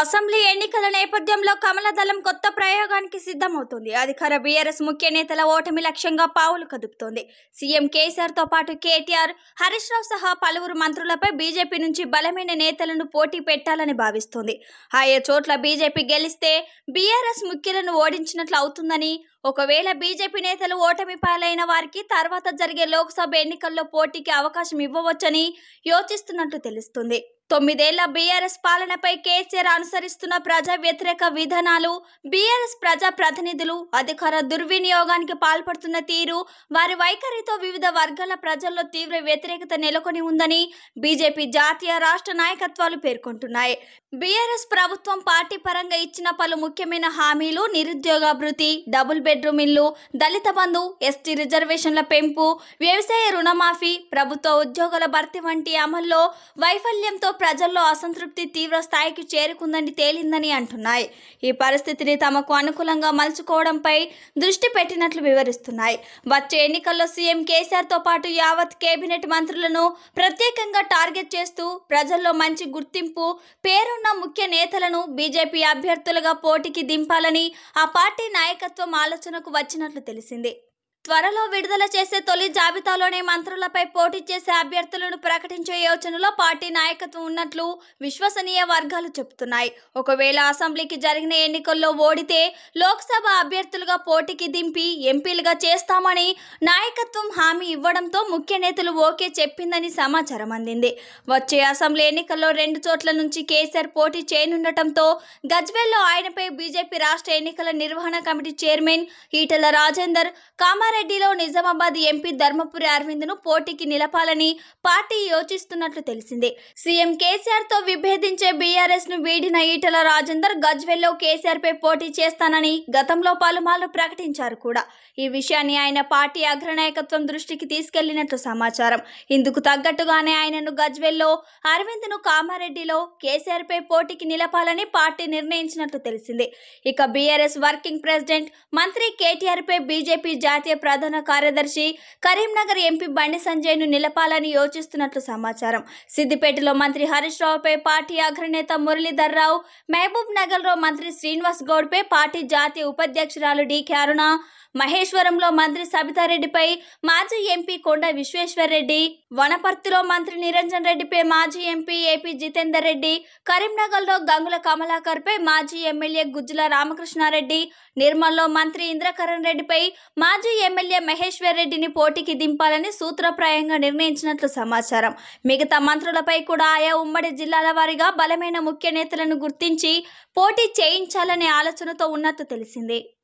assembly ఎన్నికల నేపథ్యంలో కమలదళం కొత్త ప్రయోగానికి సిద్ధమవుతుంది అధికార బీఆర్ఎస్ ముఖ్య నేతల ఓటమి లక్ష్యంగా పావులు కదుపుతోంది సీఎం కేసీఆర్తో పాటు కేటీఆర్ హరీష్ రావు సహా పలువురు మంత్రులపై బీజేపీ నుంచి బలమైన నేతలను పోటీ పెట్టాలని భావిస్తోంది ఆయా చోట్ల బీజేపీ గెలిస్తే బీఆర్ఎస్ ముఖ్యులను ఓడించినట్లు అవుతుందని ఒకవేళ బీజేపీ నేతలు ఓటమి పాలైన వారికి తర్వాత జరిగే లోక్సభ ఎన్నికల్లో పోటీకి అవకాశం ఇవ్వవచ్చని యోచిస్తున్నట్లు తెలుస్తుంది తొమ్మిదేళ్ల బీఆర్ఎస్ పాలనపై కేసీఆర్ అనుసరిస్తున్న ప్రజా వ్యతిరేక విధానాలు బీఆర్ఎస్ ప్రజా ప్రతినిధులు అధికార దుర్వినియోగానికి పాల్పడుతున్న తీరు వారి వైఖరితో వివిధ వర్గాల ప్రజల్లో తీవ్ర వ్యతిరేకత నెలకొని ఉందని బీజేపీ జాతీయ రాష్ట్ర నాయకత్వాలు పేర్కొంటున్నాయి బీఆర్ఎస్ ప్రభుత్వం పార్టీ పరంగా ఇచ్చిన పలు ముఖ్యమైన హామీలు నిరుద్యోగాభివృద్ధి డబుల్ బెడ్రూమ్ ఇల్లు దళిత బంధు ఎస్టీ రిజర్వేషన్ల పెంపు వ్యవసాయ రుణమాఫీ ప్రభుత్వ ఉద్యోగుల భర్తీ వంటి అమల్లో వైఫల్యంతో ప్రజల్లో అసంతృప్తి తీవ్ర స్థాయికి చేరుకుందని తేలిందని అంటున్నాయి ఈ పరిస్థితిని తమకు అనుకూలంగా మలుచుకోవడంపై దృష్టి పెట్టినట్లు వివరిస్తున్నాయి వచ్చే ఎన్నికల్లో సీఎం కేసీఆర్తో పాటు యావత్ కేబినెట్ మంత్రులను ప్రత్యేకంగా టార్గెట్ చేస్తూ ప్రజల్లో మంచి గుర్తింపు పేరున్న ముఖ్య నేతలను బీజేపీ అభ్యర్థులుగా పోటీకి దింపాలని ఆ పార్టీ నాయకత్వం ఆలోచనకు వచ్చినట్లు తెలిసింది త్వరలో విడుదల చేసే తొలి జాబితాలోనే మంత్రులపై పోటీ చేసే అభ్యర్థులను ప్రకటించే యోచనలో పార్టీ నాయకత్వం ఉన్నట్లు విశ్వసనీయ వర్గాలు చెబుతున్నాయి ఒకవేళ అసెంబ్లీకి జరిగిన ఎన్నికల్లో ఓడితే లోక్సభ అభ్యర్థులుగా పోటీకి దింపి ఎంపీలుగా చేస్తామని నాయకత్వం హామీ ఇవ్వడంతో ముఖ్య నేతలు ఓకే చెప్పిందని సమాచారం అందింది వచ్చే అసెంబ్లీ ఎన్నికల్లో రెండు చోట్ల నుంచి కేసీఆర్ పోటీ చేయనుండటంతో గజ్వేల్లో ఆయనపై బీజేపీ రాష్ట్ర ఎన్నికల నిర్వహణ కమిటీ చైర్మన్ ఈటల రాజేందర్ కామారెడ్డి సంగారెడ్డిలో నిజామాబాద్ ఎంపీ ధర్మపురి అరవింద్ ను పోటీకి నిలపాలని పార్టీ యోచిస్తున్నట్లు తెలిసింది సీఎం కేసీఆర్ తో విభేదించే బీఆర్ఎస్ ను వీడిన ఈటల రాజేందర్ గజ్వెల్లో కేసీఆర్ పై పోటీ చేస్తానని గతంలో పలుమార్లు ప్రకటించారు కూడా ఈ విషయాన్ని ఆయన పార్టీ అగ్రనాయకత్వం దృష్టికి తీసుకెళ్లినట్లు సమాచారం ఇందుకు తగ్గట్టుగానే ఆయనను గజ్వెల్లో అరవింద్ ను కామారెడ్డిలో కేసీఆర్ పై పోటీకి నిలపాలని పార్టీ నిర్ణయించినట్లు తెలిసింది ఇక బీఆర్ఎస్ వర్కింగ్ ప్రెసిడెంట్ మంత్రి కేటీఆర్ పై బీజేపీ జాతీయ ప్రధాన కార్యదర్శి కరీంనగర్ ఎంపీ బండి సంజయ్ను నిలపాలని యోచిస్తున్నట్లు సమాచారం సిద్దిపేటలో మంత్రి హరీష్ రావుపై పార్టీ అగ్రనేత మురళీధర్ రావు మహబూబ్ నగర్లో మంత్రి శ్రీనివాస్ గౌడ్పై పార్టీ జాతీయ ఉపాధ్యక్షురాలు డి అరుణ మహేశ్వరంలో మంత్రి సబితారెడ్డిపై మాజీ ఎంపీ కొండ విశ్వేశ్వర్రెడ్డి వనపర్తిలో మంత్రి నిరంజన్ రెడ్డిపై మాజీ ఎంపీ ఏపీ జితేందర్ రెడ్డి కరీంనగర్లో గంగుల పై మాజీ ఎమ్మెల్యే గుజ్జుల రామకృష్ణారెడ్డి నిర్మల్లో మంత్రి ఇంద్రకరణ్ రెడ్డిపై మాజీ ఎమ్మెల్యే మహేశ్వర్ రెడ్డిని పోటీకి దింపాలని సూత్రప్రాయంగా నిర్ణయించినట్లు సమాచారం మిగతా మంత్రులపై కూడా ఆయా ఉమ్మడి జిల్లాల వారీగా బలమైన ముఖ్య నేతలను గుర్తించి పోటీ చేయించాలనే ఆలోచనతో ఉన్నట్టు తెలిసింది